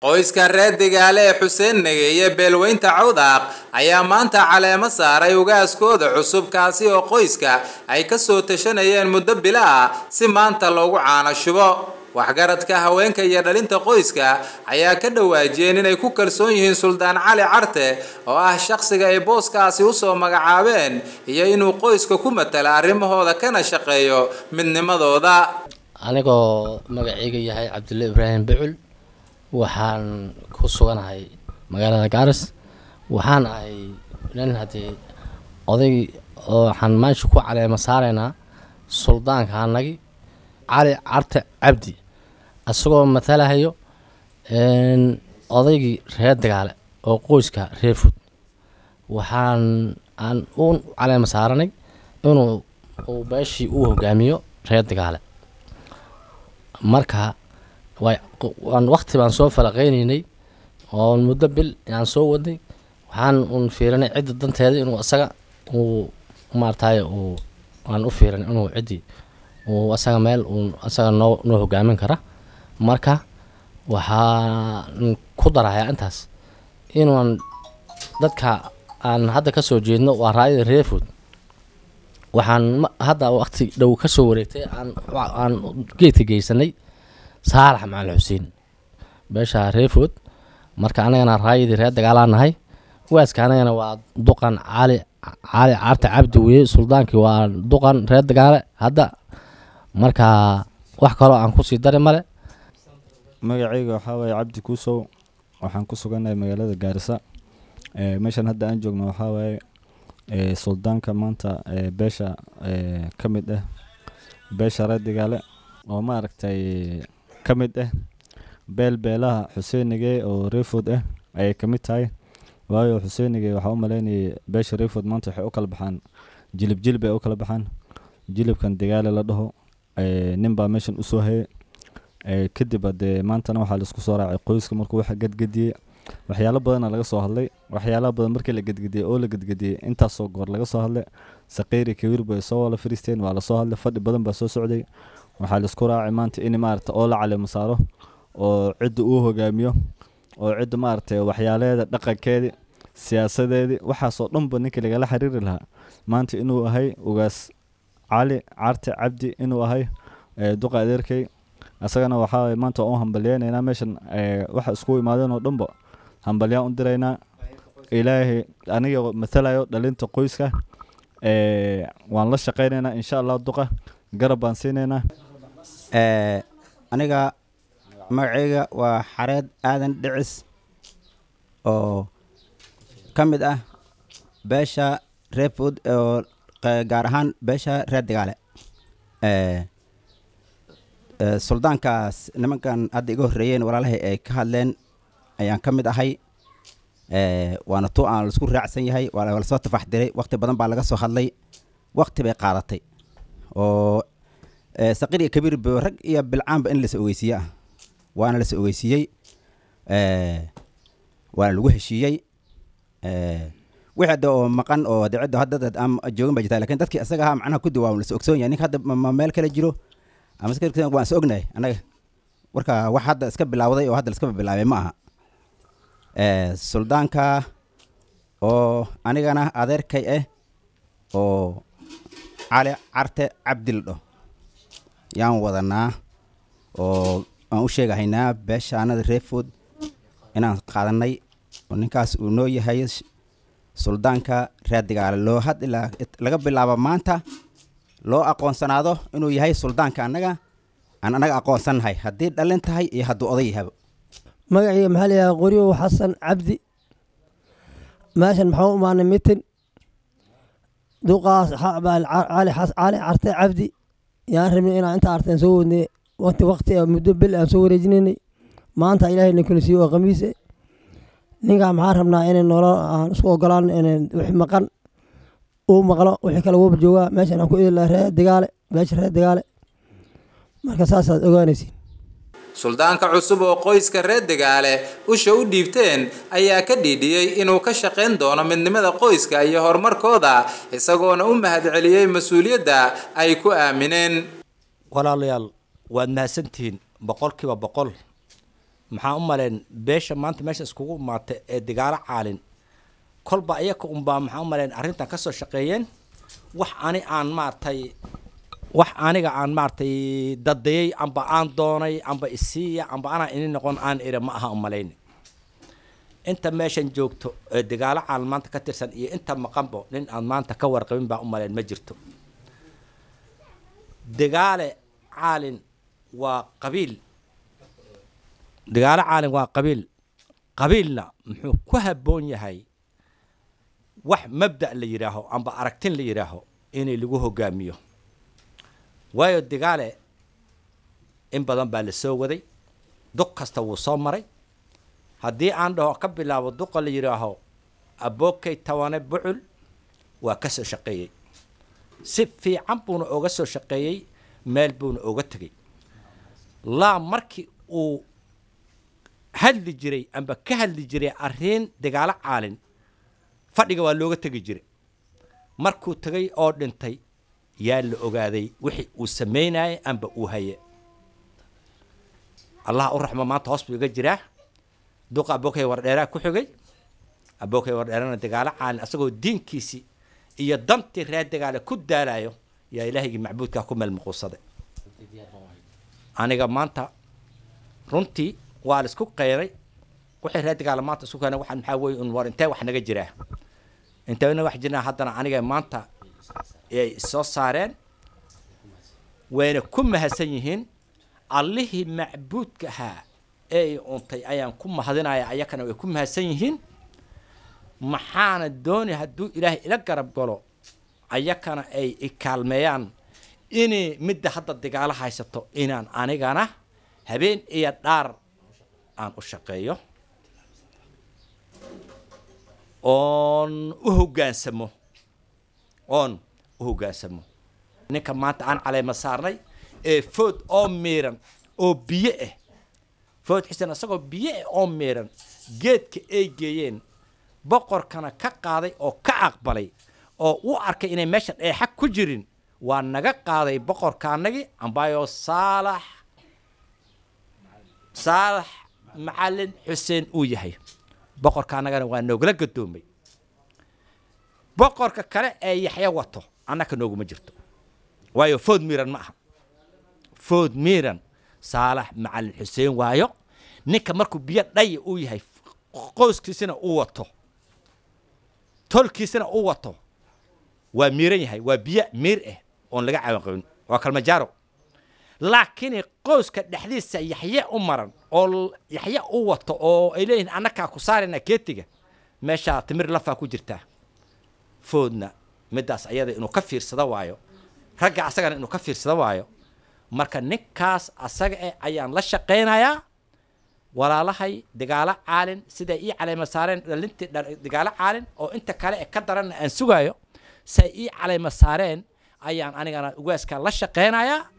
qoyska reer degaale ee xuseen nageeye beelweynta cawdaaq ayaa maanta caleemo saaray ugaaskooda cusub kaasi oo qoyska ay ka soo tashanayeen muddo bila ah si maanta loogu caano shubo waxgaradka haweenka iyo dhalinta qoyska ayaa ka dhawaajiyeen inay ku kalsoon yihiin suldaan cali carte oo ah shaqsiga ay booskaasi usoo magacaabeen iyo inuu qoyska ku matala arrimahooda kana shaqeeyo midnimadooda anigoo magaceyga yahay cabdulle ibraahim bucul waxaan ku suganahay magaalada gaaris waxaan ahay nin haddii oday waxaan maasha ku caleema saaraynaa suldaanka hanagi cali carte cabdi isagoo matalahayo odaygii reer dagaale oo qoyska reerfud waxaan aan u caleema saaranay inuu uu beeshii uu hogaamiyo reer dagaale marka waan wakti baan soo falaqeyneynay oon muddo bil aan soo wadnay waxaan un fiirinay cidda danteeda inuu isaga uu maarataye uu aan u fiirinay inuu ciddii uu isaga meel uu isaga noo noo hogaamin kara marka waxaan ku darahayaa intaas inuan dadka aan hadda kasoo jeedno waa raayada reefood waxaan hadda wakti dhow ka soo wareegtay aan aan geedka geysanay saalax macalin xuseen beesha reefood marka anagana raayadii reer dagaalaa nahay waaska anagana waa duqan cali cali cabdi cabdi weye suldaankii waa duqan reer dagaale hadda marka wax kaloo aan kusii dari male magacayga waxaa waaye cabdi kuusow waxaan ku suganahay magaalada gaarisa eh, meeshan hadda aan joogno waxaa waaye eh, suldaanka maanta eh, beesha ka mid ah beesha reer dagaale oo ma aragtay ka mid ah eh, beelbeelaha xuseenigee oo reefood ah eh ayay ka mid tahay waayo xuseenigee waxaa u maleynayay beesha reefood maanta waxay u kala baxaan jilib jilib ay u kala baxaan jilibkan degaale la dhaho eh, nin baa meeshan usoo hayay kadib hadee maantana waxaa laisku soo raacay qoyska markuu wax gadgadiyey waxyaalo badana laga soo hadlay waxyaalaha badan markii la gedgediyey oo la gedgediyey intaasoo goor laga soo hadlay sakeyri kawiir bay soo wala fariisteen waa lasoo hadlay fadhi badan baa soo socday waxaa laisku raacay maanta in maarata oo la calimu oo cidda uu hogaamiyo oo cidda maarata waxyaalaheeda dhaqankeedii siyaasadeedii waxaasoo dhanba ninka lagala xiriiri lahaa maanta inuu ahay ugaas cali carte cabdi inuu ahay duqa adeerkey isagana waxaa maanta waan u hambaliyeynaynaa meeshan waxa isku imaadeenoo dhanba hambalyaa u diraynaa ilaahay aniga matalayo dhalinta qoyska waan la shaqaynaynaa insha allah duqa garab baan siinaynaa Eh, aniga magaceyga waa xareed aadan dhicis oo ka mid ah beesha reer oo gaar ahaan beesha reer dagaale eh, eh, suldaankaas nimankan hadda iga horreeyeen walaalahay ay ka hadleen ayaan ka mid ahay waana tu aan laisku raacsan yahay waa lasoo tafax diray waqti badan baa laga soo hadlay waqti bay qaadatay oo Eh, saqir iyo kabiir rag iyo bilcaanba in lasa ogeysiiye ah waana lasa ogeysiiyey eh, waana lagu heshiiyey eh, wixi hadda oo maqan oo hadda hadda dad aan joogin baa jirtaa lakin dadkii asaga ahaa macnaha ku duwaa la ogsoon yahay ninka hadda ma meel kale jiro ama iska waan is ognahay annaga warka wax hadda iska bilaawday oo hadda la bilaabay ma aha suldaanka oo anigana adeerkay ah oo cali carte cabdil dho yaan wadanaa oo aan u sheegahaynaa beesha anada reefood inaan qaadanay oo ninkaas uu noo yahay suldaanka raadigaale loo had ilaa laga bilaabo maanta loo aqoonsanaado inuu yahay suldaanka annaga aan annaga aqoonsannahay haddii dhalin tahay iyo hadduu oday yahabo magaciiga maxaa layahaa qoryow xasan cabdi meeshan maxaa u imaanay mitin duqaas cali carte cabdi yaan rabnay inaan inta arta soo wadnay wati waqti ah, muddo bel aan soo wareejinaynay maanta ilaahayna kuna siiyo waa khamiise ninkaa maxaa rabnaa inay noolo aan isku ogolaan wix maqan uu maqlo wixii kale wuuba joogaa meeshan aan ku idin lahaa reer dagaale meesha reer dagaale marka saasaad ogaanaysiin suldaanka cusub oo qoyska reer degaale usha u dhiibteen ayaa ka dhiidhiyey inuu ka shaqayn doono midnimada qoyska iyo horumarkooda isagoona u mahadceliyey mas-uuliyadda ay ku aamineen walaalayaal waad mahadsantihiin boqol kiiba boqol maxaa u maleen beesha maanta meesha iskugu imaata ee dagaalo caalin kolba iyaka unbaa maxaa u maleen arrintan ka soo shaqeeyeen wax ani aan maaragtay wax aniga aan maratay dadayey amba aan doonay amba isiiya amba anaa ini noqon aan iri ma aha umalayn inta meeshan joogto ee dagaalo caalam maanta ka tirsan iyo inta maqanbo nin aad maanta ka warqabin baa umalayn ma jirto dagaale caalin waa qabiil dagaalo caalin waa qabiil qabiilna muxuu ku haboon yahay wax mabda' la yidhaaho amba aragtin la yidhaaho inay lagu hogaamiyo waayo digaale in badan baa la soo waday duq kasta wuu soo maray haddii aan dhaho ka bilaabo duqa la yidhaaho abookay tawane bucul waa ka soo shaqeeyey si fiican buuna oga soo shaqeeyey meel buuna oga tegey laa markii uu hadli jiray amba ka hadli jiray arrin dagaalo caalin fadhiga waa looga tegi jiray markuu tegey oo dhintay yaa la ogaaday wixii uu samaynayay amba uu haye allah u raxmo maanta hoos buu iga jiraa duqa abookay wardheeraa ku xogay abookay wardheerana dagaalo caalin asagoo diinkiisii iyo dantii ree dagaale ku daalayo yaa ilaahygii macbuudkaa ku meelmuquusaday aniga maanta runtii waa la isku qeenay waxay reer dagaale maanta isku keenay waxaan maxaa weye un war intee wax naga jiraa intee wax jirnaa haddana aniga maanta ay issoo saareen wayna ku mahadsan yihiin allihii macbuudka ahaa ee ay untay ayaan ku mahadinaya ayakana way ku mahadsan yihiin maxaana dooni hadduu ilaahay ila garab galo ayakana ay ikaalmeeyaan inay midda hadda digaalo haysato inaan anigana habeen iyo dhaar aan u shaqeeyo oon u hoggaansamo oon u hogaansamo ninka maanta aan caleema saarnay ee food oo miiran oo biyo ah food xuseen isagoo biyo ah oo miiran geedka ay geeyeen boqorkana ka qaaday oo ka aqbalay oo u arkay inay meesha dheexa ku jirin waa naga qaaday boqorkaanagii ambayo saalax saalax macalin xuseen uu yahay boqorkaanagana waa noogala gadoomay boqorka kale ee yaxyo wato annaka nooguma jirto waayo food miiran ma aha food miiran saalax macalin xuseen waayo ninka markuu biyo dhaya uu yahay qoyskiisina u wato tolkiisina u wato waa miiran yahay waa biyo miir ah oon laga cawanqabin waa kalmajaaro laakiin qoyska dhexdiisa yaxye u maran oo yaxye u wato oo ay leeyihiin annakaa ku saarayna keetiga meeshaa timir lafaa ku jirtaa foodna midaas ayada inuu ka fiirsado waayo ragga asagana inuu ka fiirsado waayo marka ninkaas asaga eh ayaan la shaqaynayaa walaalahay dagaalo caalin siday ii caleyma saareen dhalintii dagaalo caalin oo inta kale e ka daranna aan sugaayo siay ii caleyma saareen ayaan anigana ugaaskaa la shaqaynayaa